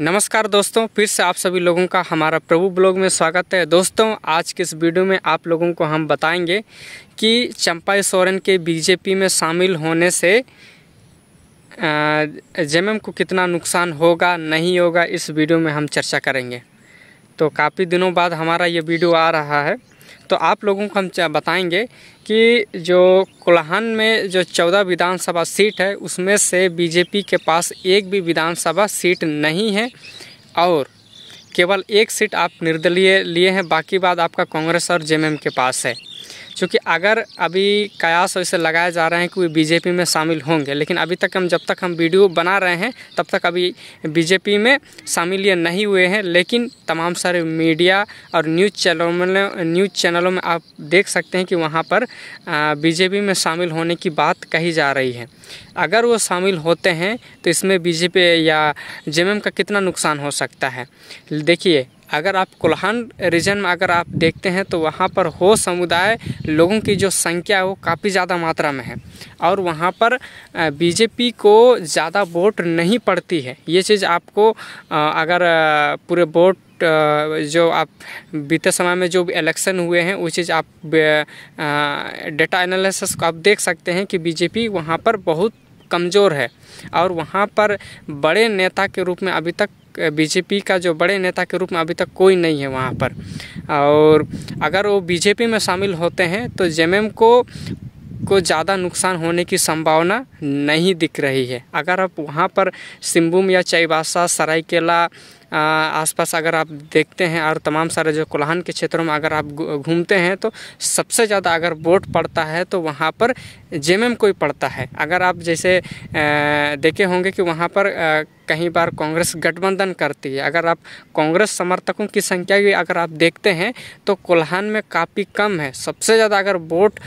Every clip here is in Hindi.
नमस्कार दोस्तों फिर से आप सभी लोगों का हमारा प्रभु ब्लॉग में स्वागत है दोस्तों आज के इस वीडियो में आप लोगों को हम बताएंगे कि चंपाई सोरेन के बीजेपी में शामिल होने से जेएमएम को कितना नुकसान होगा नहीं होगा इस वीडियो में हम चर्चा करेंगे तो काफ़ी दिनों बाद हमारा ये वीडियो आ रहा है तो आप लोगों को हम बताएंगे कि जो कोल्हान में जो चौदह विधानसभा सीट है उसमें से बीजेपी के पास एक भी विधानसभा सीट नहीं है और केवल एक सीट आप निर्दलीय लिए हैं बाकी बात आपका कांग्रेस और जेएमएम के पास है चूँकि अगर अभी कयास वैसे लगाए जा रहे हैं कि वे बीजेपी में शामिल होंगे लेकिन अभी तक हम जब तक हम वीडियो बना रहे हैं तब तक अभी बीजेपी में शामिल ये नहीं हुए हैं लेकिन तमाम सारे मीडिया और न्यूज़ चैनलों में न्यूज़ चैनलों में आप देख सकते हैं कि वहाँ पर बीजेपी में शामिल होने की बात कही जा रही है अगर वो शामिल होते हैं तो इसमें बीजेपी या जेएमएम का कितना नुकसान हो सकता है देखिए अगर आप कुल्हान रीजन में अगर आप देखते हैं तो वहाँ पर हो समुदाय लोगों की जो संख्या है वो काफ़ी ज़्यादा मात्रा में है और वहाँ पर बीजेपी को ज़्यादा वोट नहीं पड़ती है ये चीज़ आपको अगर पूरे वोट जो आप बीते समय में जो इलेक्शन हुए हैं वो चीज़ आप डेटा एनालिसिस को आप देख सकते हैं कि बीजेपी वहाँ पर बहुत कमज़ोर है और वहाँ पर बड़े नेता के रूप में अभी तक बीजेपी का जो बड़े नेता के रूप में अभी तक कोई नहीं है वहाँ पर और अगर वो बीजेपी में शामिल होते हैं तो जेएमएम को को ज़्यादा नुकसान होने की संभावना नहीं दिख रही है अगर आप वहाँ पर सिम्बुम या चाईबासा सरायकेला आसपास अगर आप देखते हैं और तमाम सारे जो कोल्हान के क्षेत्रों में अगर आप घूमते हैं तो सबसे ज़्यादा अगर बोट पड़ता है तो वहाँ पर जेम कोई पड़ता है अगर आप जैसे देखे होंगे कि वहाँ पर कहीं बार कांग्रेस गठबंधन करती है अगर आप कांग्रेस समर्थकों की संख्या भी अगर आप देखते हैं तो कोल्हान में काफ़ी कम है सबसे ज़्यादा अगर वोट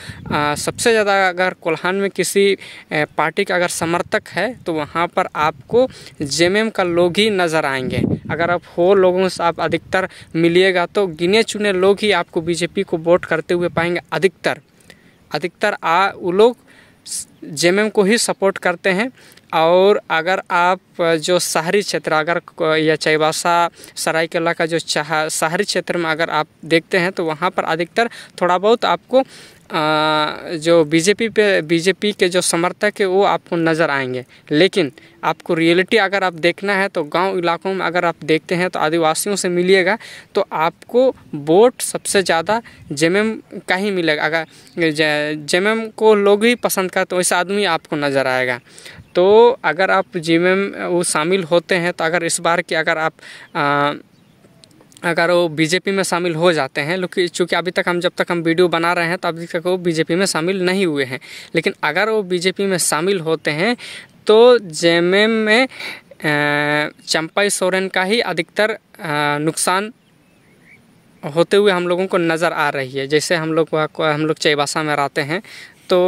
सबसे ज़्यादा अगर कोल्हान में किसी पार्टी का अगर समर्थक है तो वहाँ पर आपको जेएमएम का लोग ही नज़र आएंगे अगर आप हो लोगों से आप अधिकतर मिलिएगा तो गिने चुने लोग ही आपको बीजेपी को वोट करते हुए पाएंगे अधिकतर अधिकतर आ वो लोग जे को ही सपोर्ट करते हैं और अगर आप जो शहरी क्षेत्र अगर या चाईबासा सरायकेला का जो चाह शहरी क्षेत्र में अगर आप देखते हैं तो वहाँ पर अधिकतर थोड़ा बहुत आपको आ, जो बीजेपी पे बीजेपी के जो समर्थक है वो आपको नज़र आएंगे लेकिन आपको रियलिटी अगर आप देखना है तो गांव इलाकों में अगर आप देखते हैं तो आदिवासियों से मिलिएगा तो आपको वोट सबसे ज़्यादा जेएमएम का ही मिलेगा अगर जेएमएम को लोग ही पसंद करते वैसे आदमी आपको नज़र आएगा तो अगर आप जिम में शामिल होते हैं तो अगर इस बार की अगर आप आ, अगर वो बीजेपी में शामिल हो जाते हैं लेकिन चूँकि अभी तक हम जब तक हम वीडियो बना रहे हैं तो अभी तक वो बीजेपी में शामिल नहीं हुए हैं लेकिन अगर वो बीजेपी में शामिल होते हैं तो जेम में चंपाई सोरेन का ही अधिकतर नुकसान होते हुए हम लोगों को नज़र आ रही है जैसे हम लोग हम लोग चैबासा में रहते हैं तो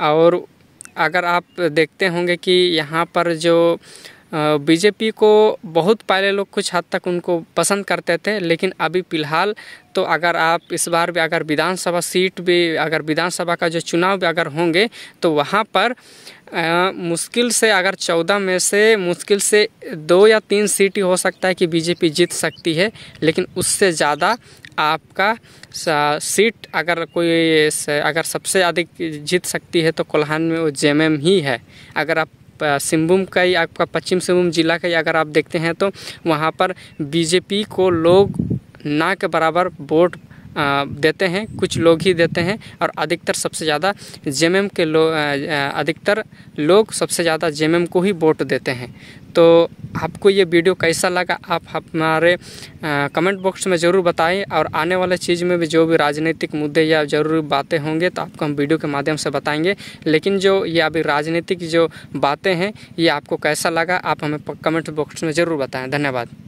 और अगर आप देखते होंगे कि यहाँ पर जो बीजेपी को बहुत पहले लोग कुछ हद तक उनको पसंद करते थे लेकिन अभी फ़िलहाल तो अगर आप इस बार भी अगर विधानसभा सीट भी अगर विधानसभा का जो चुनाव भी अगर होंगे तो वहाँ पर आ, मुश्किल से अगर चौदह में से मुश्किल से दो या तीन सीट ही हो सकता है कि बीजेपी जीत सकती है लेकिन उससे ज़्यादा आपका सीट अगर कोई अगर सबसे अधिक जीत सकती है तो कोल्हान में वो जे ही है अगर आप सिंहभूम का ही आपका पश्चिम सिंहभूम जिला का ही अगर आप देखते हैं तो वहाँ पर बीजेपी को लोग ना के बराबर वोट देते हैं कुछ लोग ही देते हैं और अधिकतर सबसे ज़्यादा जेएमएम के लोग अधिकतर लोग सबसे ज़्यादा जेएमएम को ही वोट देते हैं तो आपको ये वीडियो कैसा लगा आप हमारे कमेंट बॉक्स में ज़रूर बताएं और आने वाले चीज़ में भी जो भी राजनीतिक मुद्दे या ज़रूरी बातें होंगे तो आपको हम वीडियो के माध्यम से बताएंगे लेकिन जो ये अभी राजनीतिक जो बातें हैं ये आपको कैसा लगा आप हमें कमेंट बॉक्स में ज़रूर बताएं धन्यवाद